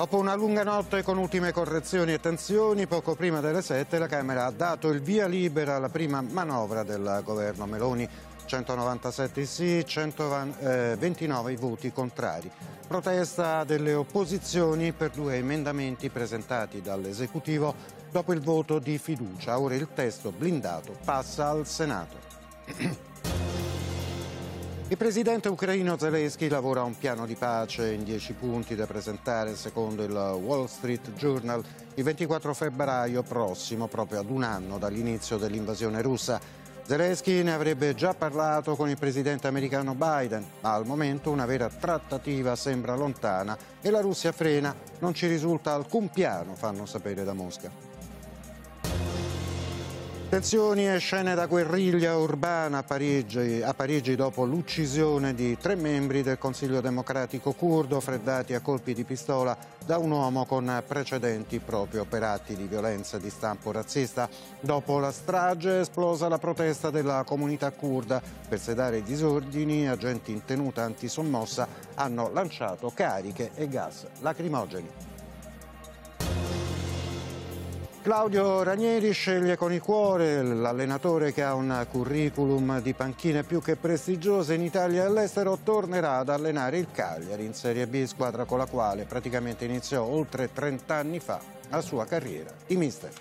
Dopo una lunga notte con ultime correzioni e tensioni, poco prima delle 7 la Camera ha dato il via libera alla prima manovra del governo Meloni. 197 sì, 129 eh, voti contrari. Protesta delle opposizioni per due emendamenti presentati dall'esecutivo dopo il voto di fiducia. Ora il testo blindato passa al Senato. Il presidente ucraino Zelensky lavora a un piano di pace in 10 punti da presentare secondo il Wall Street Journal il 24 febbraio prossimo, proprio ad un anno dall'inizio dell'invasione russa. Zelensky ne avrebbe già parlato con il presidente americano Biden, ma al momento una vera trattativa sembra lontana e la Russia frena. Non ci risulta alcun piano, fanno sapere da Mosca. Tensioni e scene da guerriglia urbana a Parigi, a Parigi dopo l'uccisione di tre membri del Consiglio democratico curdo freddati a colpi di pistola da un uomo con precedenti proprio per atti di violenza di stampo razzista. Dopo la strage è esplosa la protesta della comunità curda. Per sedare i disordini, agenti in tenuta antisommossa hanno lanciato cariche e gas lacrimogeni. Claudio Ranieri sceglie con il cuore l'allenatore che ha un curriculum di panchine più che prestigiose in Italia e all'estero tornerà ad allenare il Cagliari in Serie B, squadra con la quale praticamente iniziò oltre 30 anni fa la sua carriera di mister.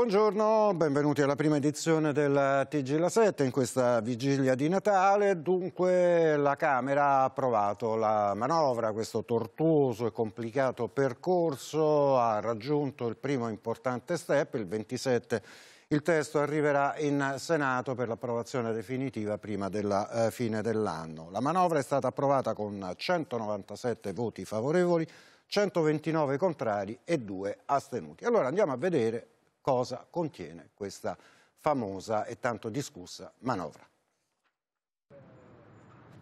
Buongiorno, benvenuti alla prima edizione del TG La 7 in questa vigilia di Natale. Dunque la Camera ha approvato la manovra, questo tortuoso e complicato percorso ha raggiunto il primo importante step, il 27 il testo arriverà in Senato per l'approvazione definitiva prima della eh, fine dell'anno. La manovra è stata approvata con 197 voti favorevoli, 129 contrari e 2 astenuti. Allora andiamo a vedere cosa contiene questa famosa e tanto discussa manovra.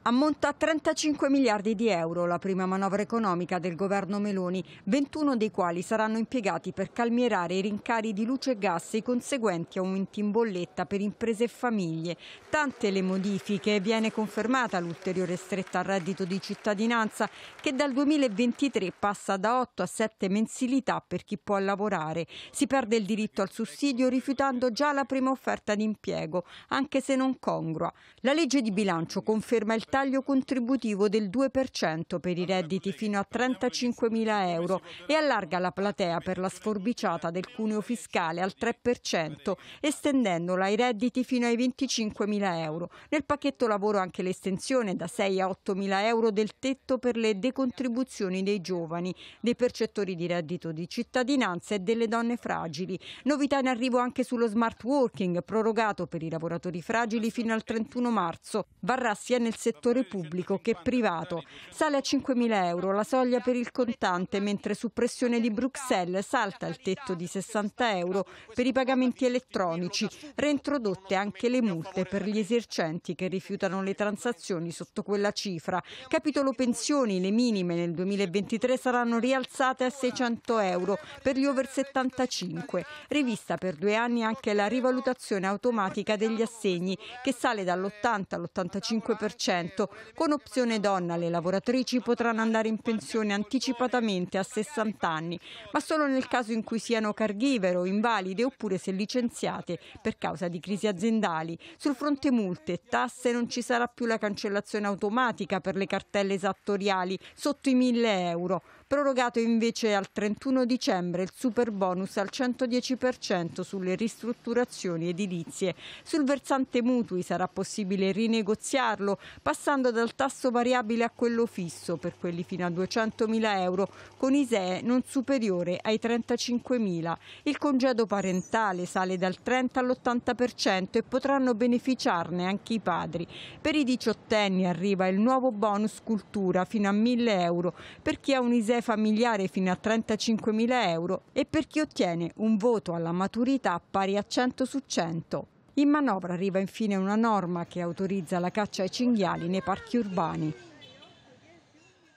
Ammonta a 35 miliardi di euro la prima manovra economica del governo Meloni, 21 dei quali saranno impiegati per calmierare i rincari di luce e gas e i conseguenti aumenti in bolletta per imprese e famiglie. Tante le modifiche, viene confermata l'ulteriore stretta al reddito di cittadinanza che dal 2023 passa da 8 a 7 mensilità per chi può lavorare. Si perde il diritto al sussidio rifiutando già la prima offerta di impiego, anche se non congrua. La legge di bilancio conferma il taglio contributivo del 2% per i redditi fino a 35 mila euro e allarga la platea per la sforbiciata del cuneo fiscale al 3%, estendendola ai redditi fino ai 25 mila euro. Nel pacchetto lavoro anche l'estensione da 6 a 8 mila euro del tetto per le decontribuzioni dei giovani, dei percettori di reddito di cittadinanza e delle donne fragili. Novità in arrivo anche sullo smart working, prorogato per i lavoratori fragili fino al 31 marzo. Varrà sia nel settore settore pubblico che privato. Sale a 5.000 euro la soglia per il contante, mentre su pressione di Bruxelles salta il tetto di 60 euro per i pagamenti elettronici, reintrodotte anche le multe per gli esercenti che rifiutano le transazioni sotto quella cifra. Capitolo pensioni, le minime nel 2023 saranno rialzate a 600 euro per gli over 75. Rivista per due anni anche la rivalutazione automatica degli assegni che sale dall'80 all'85% 100. Con opzione donna le lavoratrici potranno andare in pensione anticipatamente a 60 anni, ma solo nel caso in cui siano caregiver o invalide oppure se licenziate per causa di crisi aziendali. Sul fronte multe e tasse non ci sarà più la cancellazione automatica per le cartelle esattoriali sotto i 1000 euro. Prorogato invece al 31 dicembre il super bonus al 110% sulle ristrutturazioni edilizie. Sul versante mutui sarà possibile rinegoziarlo passando dal tasso variabile a quello fisso per quelli fino a 200.000 euro con ISEE non superiore ai 35.000. Il congedo parentale sale dal 30 all'80% e potranno beneficiarne anche i padri. Per i diciottenni arriva il nuovo bonus cultura fino a 1.000 euro per chi ha un ISEE nuclei familiari fino a 35.000 euro e per chi ottiene un voto alla maturità pari a 100 su 100. In manovra arriva infine una norma che autorizza la caccia ai cinghiali nei parchi urbani.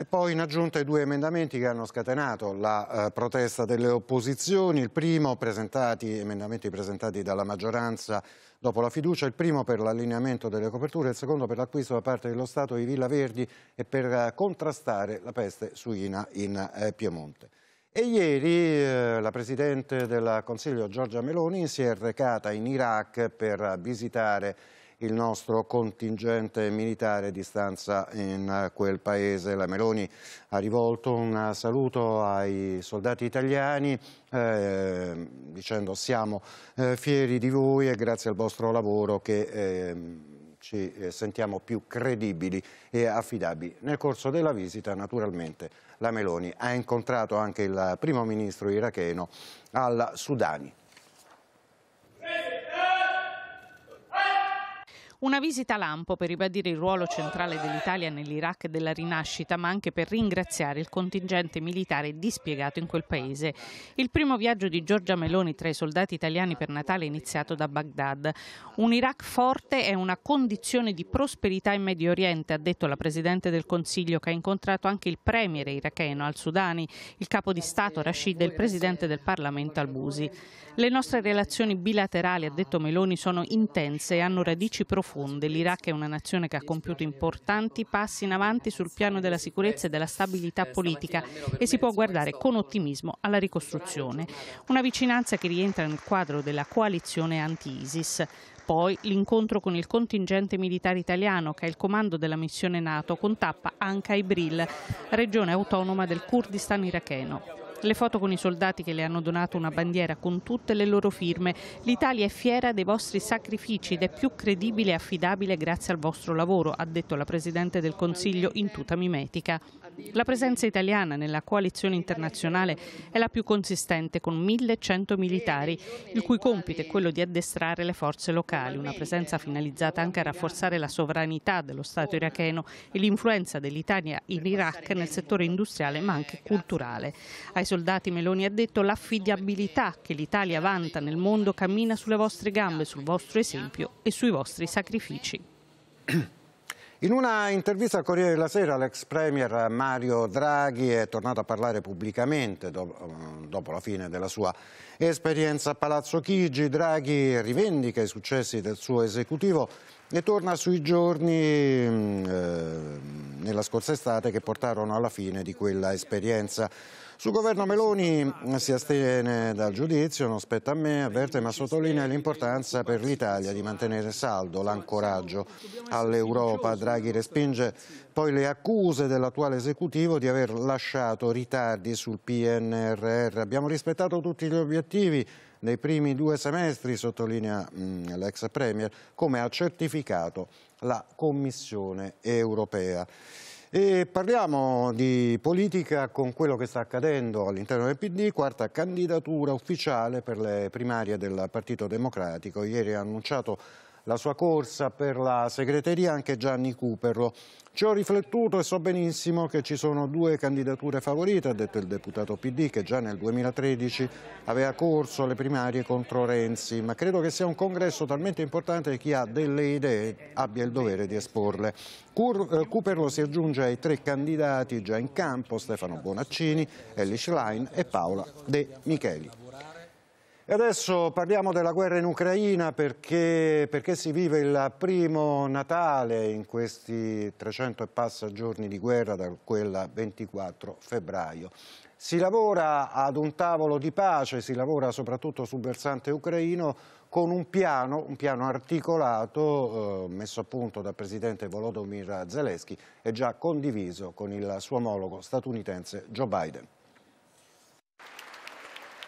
E poi in aggiunta i due emendamenti che hanno scatenato la eh, protesta delle opposizioni, il primo presentati, emendamenti presentati dalla maggioranza dopo la fiducia, il primo per l'allineamento delle coperture, il secondo per l'acquisto da parte dello Stato di Villa Verdi e per eh, contrastare la peste suina in eh, Piemonte. E ieri eh, la Presidente del Consiglio Giorgia Meloni si è recata in Iraq per visitare il nostro contingente militare di stanza in quel paese. La Meloni ha rivolto un saluto ai soldati italiani eh, dicendo siamo eh, fieri di voi e grazie al vostro lavoro che... Ehm, eh, ci sentiamo più credibili e affidabili. Nel corso della visita, naturalmente, la Meloni ha incontrato anche il primo ministro iracheno al Sudani. Una visita lampo per ribadire il ruolo centrale dell'Italia nell'Iraq della rinascita, ma anche per ringraziare il contingente militare dispiegato in quel paese. Il primo viaggio di Giorgia Meloni tra i soldati italiani per Natale è iniziato da Baghdad. Un Iraq forte è una condizione di prosperità in Medio Oriente, ha detto la Presidente del Consiglio, che ha incontrato anche il premier iracheno al-Sudani, il capo di Stato Rashid e il Presidente del Parlamento al-Busi. Le nostre relazioni bilaterali, ha detto Meloni, sono intense e hanno radici profonde profonde. L'Iraq è una nazione che ha compiuto importanti passi in avanti sul piano della sicurezza e della stabilità politica e si può guardare con ottimismo alla ricostruzione. Una vicinanza che rientra nel quadro della coalizione anti-ISIS. Poi l'incontro con il contingente militare italiano che ha il comando della missione NATO con tappa Anka Ibril, regione autonoma del Kurdistan iracheno. Le foto con i soldati che le hanno donato una bandiera con tutte le loro firme. L'Italia è fiera dei vostri sacrifici ed è più credibile e affidabile grazie al vostro lavoro, ha detto la Presidente del Consiglio in tuta mimetica. La presenza italiana nella coalizione internazionale è la più consistente con 1100 militari, il cui compito è quello di addestrare le forze locali, una presenza finalizzata anche a rafforzare la sovranità dello Stato iracheno e l'influenza dell'Italia in Iraq nel settore industriale ma anche culturale. Ai soldati Meloni ha detto l'affidabilità che l'Italia vanta nel mondo cammina sulle vostre gambe, sul vostro esempio e sui vostri sacrifici. In una intervista al Corriere della Sera l'ex premier Mario Draghi è tornato a parlare pubblicamente eh, dopo la fine della sua esperienza a Palazzo Chigi. Draghi rivendica i successi del suo esecutivo e torna sui giorni mm, eh, nella scorsa estate che portarono alla fine di quella esperienza. Sul governo Meloni mm, si astiene dal giudizio, non spetta a me, avverte ma sottolinea l'importanza per l'Italia di mantenere saldo l'ancoraggio all'Europa. Draghi respinge poi le accuse dell'attuale esecutivo di aver lasciato ritardi sul PNRR. Abbiamo rispettato tutti gli obiettivi, nei primi due semestri, sottolinea mm, l'ex Premier, come ha certificato la Commissione europea. E parliamo di politica con quello che sta accadendo all'interno del PD, quarta candidatura ufficiale per le primarie del Partito Democratico. Ieri ha annunciato la sua corsa per la segreteria anche Gianni Cuperlo. Ci ho riflettuto e so benissimo che ci sono due candidature favorite, ha detto il deputato PD che già nel 2013 aveva corso le primarie contro Renzi, ma credo che sia un congresso talmente importante che chi ha delle idee abbia il dovere di esporle. Eh, Cuperlo si aggiunge ai tre candidati già in campo, Stefano Bonaccini, Ellie Schlein e Paola De Micheli. E adesso parliamo della guerra in Ucraina perché, perché, si vive il primo Natale in questi 300 e passa giorni di guerra da quel 24 febbraio. Si lavora ad un tavolo di pace, si lavora soprattutto sul versante ucraino con un piano, un piano articolato eh, messo a punto dal presidente Volodymyr Zelensky e già condiviso con il suo omologo statunitense Joe Biden.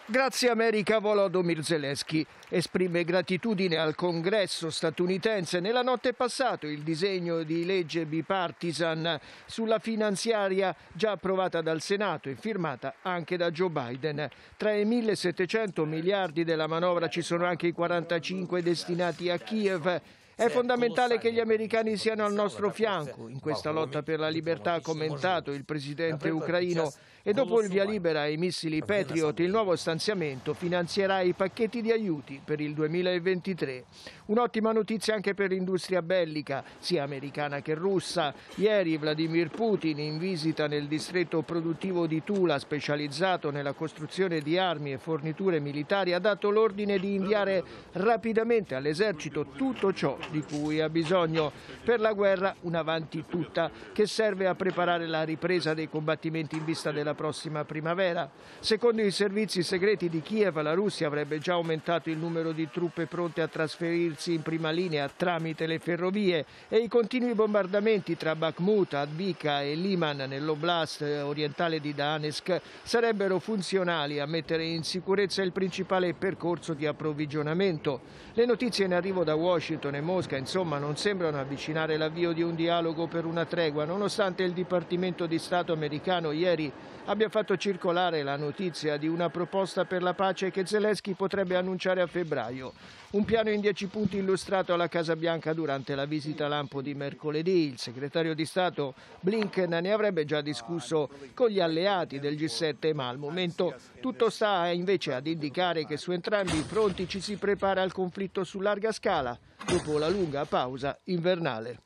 Grazie America volò Domir Zelensky esprime gratitudine al Congresso statunitense. Nella notte passato il disegno di legge bipartisan sulla finanziaria già approvata dal Senato e firmata anche da Joe Biden. Tra i 1.700 miliardi della manovra ci sono anche i 45 destinati a Kiev è certo, fondamentale che gli americani siano al nostro fianco in questa lotta per la libertà, ha commentato il presidente ucraino. E dopo il via eh. libera ai missili Patriot, il nuovo stanziamento finanzierà i pacchetti di aiuti per il 2023. Un'ottima notizia anche per l'industria bellica, sia americana che russa. Ieri Vladimir Putin, in visita nel distretto produttivo di Tula, specializzato nella costruzione di armi e forniture militari, ha dato l'ordine di inviare rapidamente all'esercito tutto ciò di cui ha bisogno per la guerra, un avanti tutta, che serve a preparare la ripresa dei combattimenti in vista della prossima primavera. Secondo i servizi segreti di Kiev, la Russia avrebbe già aumentato il numero di truppe pronte a trasferirsi in prima linea tramite le ferrovie e i continui bombardamenti tra Bakhmut, Advika e Liman nell'oblast orientale di Danetsk sarebbero funzionali a mettere in sicurezza il principale percorso di approvvigionamento. Le notizie in arrivo da Washington e Mosca Mosca, insomma, non sembrano avvicinare l'avvio di un dialogo per una tregua, nonostante il Dipartimento di Stato americano ieri abbia fatto circolare la notizia di una proposta per la pace che Zelensky potrebbe annunciare a febbraio. Un piano in dieci punti illustrato alla Casa Bianca durante la visita lampo di mercoledì. Il segretario di Stato Blinken ne avrebbe già discusso con gli alleati del G7, ma al momento tutto sta invece ad indicare che su entrambi i fronti ci si prepara al conflitto su larga scala dopo la lunga pausa invernale.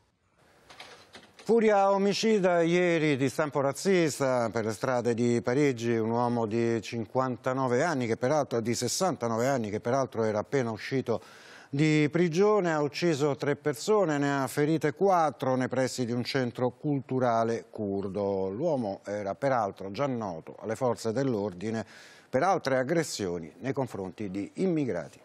Furia omicida ieri di stampo razzista per le strade di Parigi, un uomo di 59 anni, che peraltro, di 69 anni, che peraltro era appena uscito di prigione, ha ucciso tre persone, ne ha ferite quattro nei pressi di un centro culturale curdo. L'uomo era peraltro già noto alle forze dell'ordine per altre aggressioni nei confronti di immigrati.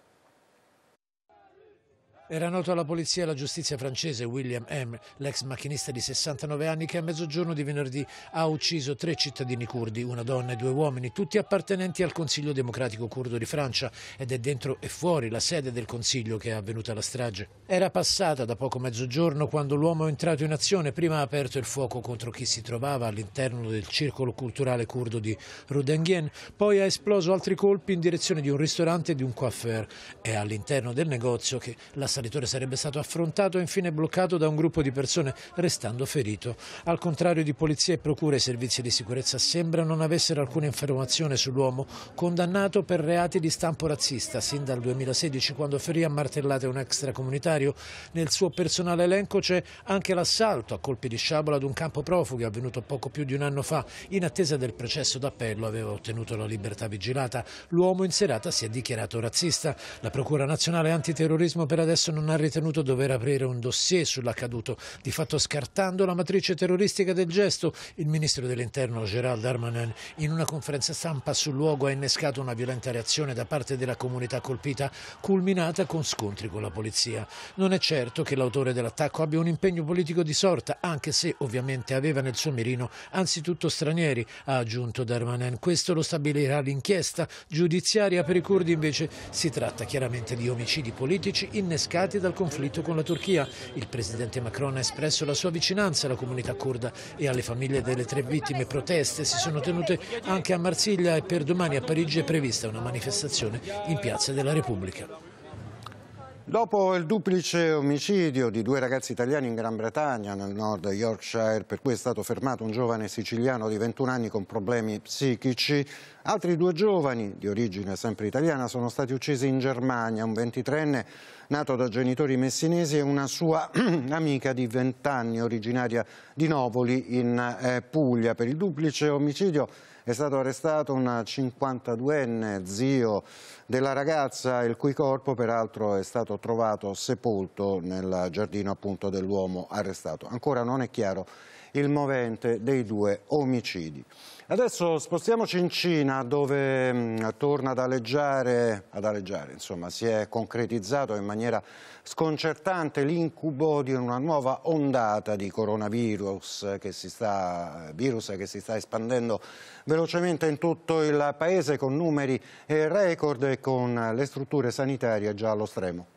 Era noto alla polizia e alla giustizia francese William M., l'ex macchinista di 69 anni che a mezzogiorno di venerdì ha ucciso tre cittadini curdi, una donna e due uomini, tutti appartenenti al Consiglio Democratico Curdo di Francia ed è dentro e fuori la sede del Consiglio che è avvenuta la strage. Era passata da poco mezzogiorno quando l'uomo è entrato in azione, prima ha aperto il fuoco contro chi si trovava all'interno del circolo culturale curdo di Rudenghien, poi ha esploso altri colpi in direzione di un ristorante e di un coiffeur. È all'interno del negozio che la l'assalitore sarebbe stato affrontato e infine bloccato da un gruppo di persone, restando ferito. Al contrario di polizia e procura, i servizi di sicurezza sembra non avessero alcuna informazione sull'uomo, condannato per reati di stampo razzista sin dal 2016 quando ferì a martellate un extracomunitario. Nel suo personale elenco c'è anche l'assalto a colpi di sciabola ad un campo profughi avvenuto poco più di un anno fa. In attesa del processo d'appello aveva ottenuto la libertà vigilata. L'uomo in serata si è dichiarato razzista. La Procura Nazionale Antiterrorismo per adesso stesso non ha ritenuto dover aprire un dossier sull'accaduto, di fatto scartando la matrice terroristica del gesto. Il ministro dell'interno Gerald Darmanin in una conferenza stampa sul luogo ha innescato una violenta reazione da parte della comunità colpita, culminata con scontri con la polizia. Non è certo che l'autore dell'attacco abbia un impegno politico di sorta, anche se ovviamente aveva nel suo mirino anzitutto stranieri, ha aggiunto Darmanin. Questo lo stabilirà l'inchiesta giudiziaria per i curdi invece si tratta chiaramente di omicidi politici innescati innescati dal conflitto con la Turchia. Il presidente Macron ha espresso la sua vicinanza alla comunità kurda e alle famiglie delle tre vittime. Proteste si sono tenute anche a Marsiglia e per domani a Parigi è prevista una manifestazione in Piazza della Repubblica. Dopo il duplice omicidio di due ragazzi italiani in Gran Bretagna, nel nord Yorkshire, per cui è stato fermato un giovane siciliano di 21 anni con problemi psichici, altri due giovani di origine sempre italiana sono stati uccisi in Germania, un 23enne nato da genitori messinesi e una sua amica di 20 anni originaria di Novoli in eh, Puglia. Per il duplice omicidio è stato arrestato un 52enne zio della ragazza, il cui corpo peraltro è stato trovato sepolto nel giardino appunto dell'uomo arrestato. Ancora non è chiaro il movente dei due omicidi. Adesso spostiamoci in Cina dove mh, mm, torna ad aleggiare, ad aleggiare insomma, si è concretizzato in maniera sconcertante l'incubo di una nuova ondata di coronavirus che si sta, che si sta espandendo velocemente in tutto il paese con numeri e record e con le strutture sanitarie già allo stremo.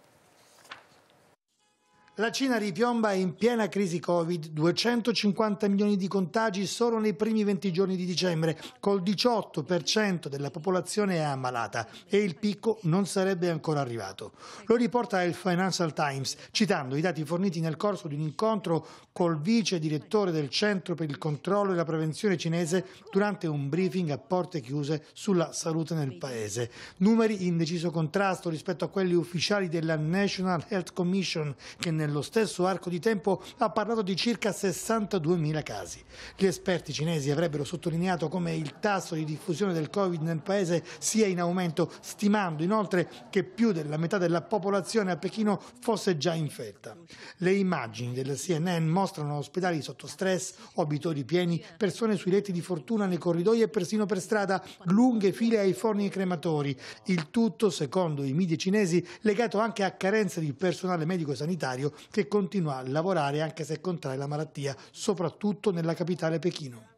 La Cina ripiomba in piena crisi Covid, 250 milioni di contagi solo nei primi 20 giorni di dicembre, col 18% della popolazione è ammalata e il picco non sarebbe ancora arrivato. Lo riporta il Financial Times, citando i dati forniti nel corso di un incontro col vice direttore del Centro per il controllo e la prevenzione cinese durante un briefing a porte chiuse sulla salute nel paese. Numeri in deciso contrasto rispetto a quelli ufficiali della National Health Commission che nel nello stesso arco di tempo ha parlato di circa 62.000 casi. Gli esperti cinesi avrebbero sottolineato come il tasso di diffusione del Covid nel paese sia in aumento, stimando inoltre che più della metà della popolazione a Pechino fosse già infetta. Le immagini della CNN mostrano ospedali sotto stress, obitori pieni, persone sui letti di fortuna nei corridoi e persino per strada, lunghe file ai forni crematori. Il tutto, secondo i media cinesi, legato anche a carenze di personale medico e sanitario che continua a lavorare anche se contrae la malattia, soprattutto nella capitale Pechino.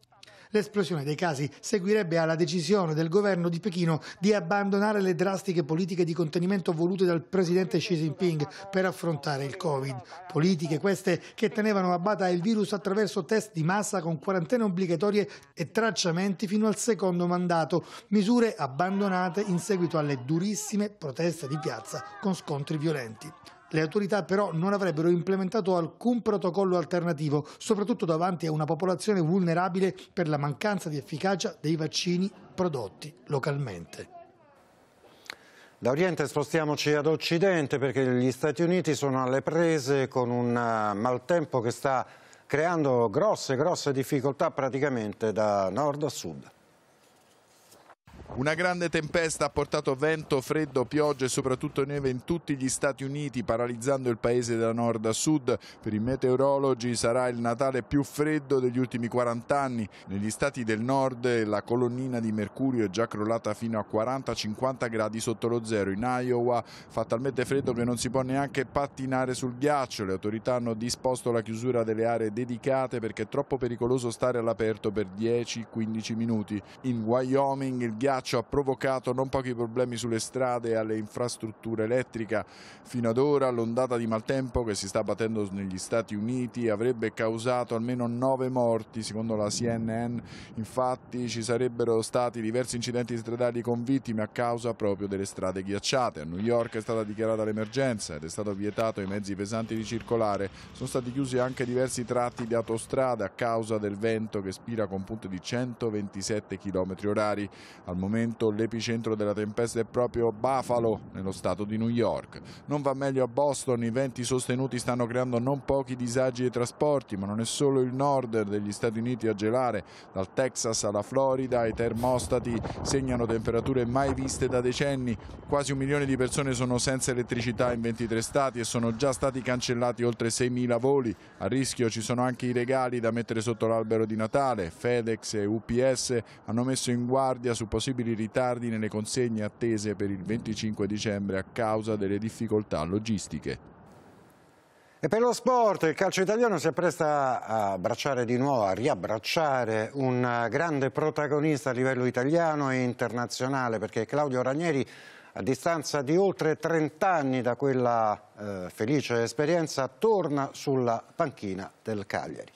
L'esplosione dei casi seguirebbe alla decisione del governo di Pechino di abbandonare le drastiche politiche di contenimento volute dal presidente Xi Jinping per affrontare il Covid. Politiche queste che tenevano a bada il virus attraverso test di massa con quarantene obbligatorie e tracciamenti fino al secondo mandato, misure abbandonate in seguito alle durissime proteste di piazza con scontri violenti le autorità però non avrebbero implementato alcun protocollo alternativo, soprattutto davanti a una popolazione vulnerabile per la mancanza di efficacia dei vaccini prodotti localmente. Da Oriente spostiamoci ad Occidente perché gli Stati Uniti sono alle prese con un eh, maltempo che sta creando grosse, grosse difficoltà praticamente da nord a sud. Una grande tempesta ha portato vento, freddo, piogge e soprattutto neve in tutti gli Stati Uniti, paralizzando il paese da nord a sud. Per i meteorologi sarà il Natale più freddo degli ultimi 40 anni. Negli stati del nord la colonnina di mercurio è già crollata fino a 40-50 gradi sotto lo zero. In Iowa fa talmente freddo che non si può neanche pattinare sul ghiaccio. Le autorità hanno disposto la chiusura delle aree dedicate perché è troppo pericoloso stare all'aperto per 10-15 minuti. In Wyoming il ghiaccio minaccia ha provocato non pochi problemi sulle strade e alle infrastrutture elettriche. Fino ad ora l'ondata di maltempo che si sta battendo negli Stati Uniti avrebbe causato almeno nove morti, secondo la CNN. Infatti ci sarebbero stati diversi incidenti stradali con vittime a causa proprio delle strade ghiacciate. A New York è stata dichiarata l'emergenza ed è stato vietato ai mezzi pesanti di circolare. Sono stati chiusi anche diversi tratti di autostrada a causa del vento che spira con punte di 127 km orari. Al momento momento l'epicentro della tempesta è proprio Buffalo, nello stato di New York. Non va meglio a Boston, i venti sostenuti stanno creando non pochi disagi ai trasporti, ma non è solo il nord degli Stati Uniti a gelare. Dal Texas alla Florida i termostati segnano temperature mai viste da decenni. Quasi un milione di persone sono senza elettricità in 23 stati e sono già stati cancellati oltre 6.000 voli. A rischio ci sono anche i regali da mettere sotto l'albero di Natale. FedEx e UPS hanno messo in guardia su possibili possibili ritardi nelle consegne attese per il 25 dicembre a causa delle difficoltà logistiche. E per lo sport il calcio italiano si appresta a abbracciare di nuovo, a riabbracciare un grande protagonista a livello italiano e internazionale perché Claudio Ranieri a distanza di oltre 30 anni da quella eh, felice esperienza torna sulla panchina del Cagliari.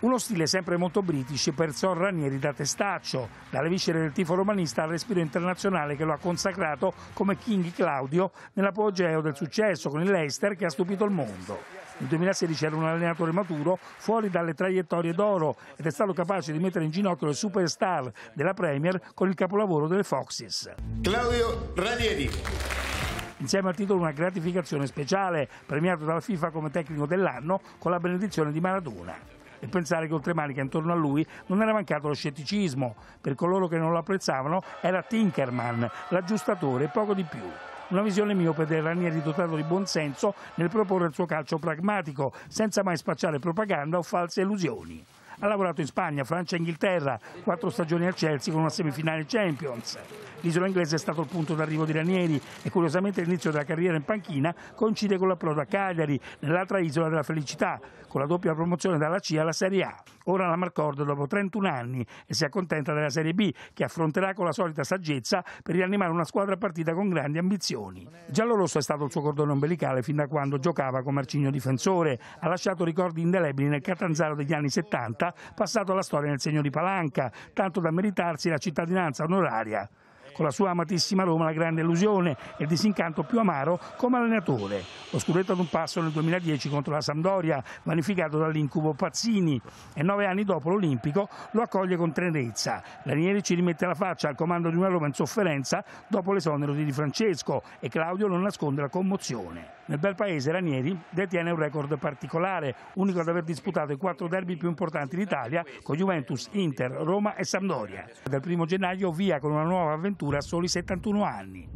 Uno stile sempre molto british per Zor Ranieri da testaccio, dalle viscere del tifo romanista al respiro internazionale che lo ha consacrato come King Claudio nell'apogeo del successo con il Leicester che ha stupito il mondo. Nel 2016 era un allenatore maturo, fuori dalle traiettorie d'oro ed è stato capace di mettere in ginocchio le superstar della Premier con il capolavoro delle Foxes. Claudio Ranieri insieme al titolo una gratificazione speciale, premiato dalla FIFA come tecnico dell'anno con la benedizione di Maradona e pensare che oltremanica intorno a lui non era mancato lo scetticismo, per coloro che non lo apprezzavano era Tinkerman, l'aggiustatore e poco di più. Una visione miope del Ranieri dotato di buonsenso nel proporre il suo calcio pragmatico, senza mai spacciare propaganda o false illusioni ha lavorato in Spagna, Francia e Inghilterra, quattro stagioni al Chelsea con una semifinale Champions. L'isola inglese è stato il punto d'arrivo di Ranieri e curiosamente l'inizio della carriera in panchina coincide con l'approdo a Cagliari, nell'altra isola della felicità, con la doppia promozione dalla C alla Serie A. Ora la Marcord dopo 31 anni e si accontenta della Serie B che affronterà con la solita saggezza per rianimare una squadra partita con grandi ambizioni. Giallorosso è stato il suo cordone ombelicale fin da quando giocava come arcigno difensore, ha lasciato ricordi indelebili nel Catanzaro degli anni 70, passato alla storia nel segno di Palanca, tanto da meritarsi la cittadinanza onoraria con la sua amatissima Roma la grande illusione e il disincanto più amaro come allenatore. Lo scudetto ad un passo nel 2010 contro la Sampdoria, vanificato dall'incubo Pazzini e nove anni dopo l'Olimpico lo accoglie con tenerezza. Ranieri ci rimette la faccia al comando di una Roma in sofferenza dopo l'esonero di Di Francesco e Claudio non nasconde la commozione. Nel bel paese Ranieri detiene un record particolare, unico ad aver disputato i quattro derby più importanti d'Italia con Juventus, Inter, Roma e Sampdoria. Dal primo gennaio via con una nuova avventura addirittura a soli 71 anni.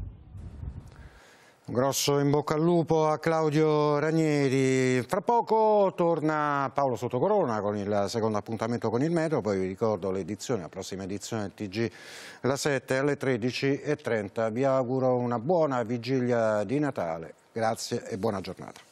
Un Grosso in bocca al lupo a Claudio Ranieri. Fra poco torna Paolo Sottocorona con il secondo appuntamento con il metro, poi vi ricordo l'edizione, la prossima edizione del TG la 7 alle 13.30. Vi auguro una buona vigilia di Natale, grazie e buona giornata.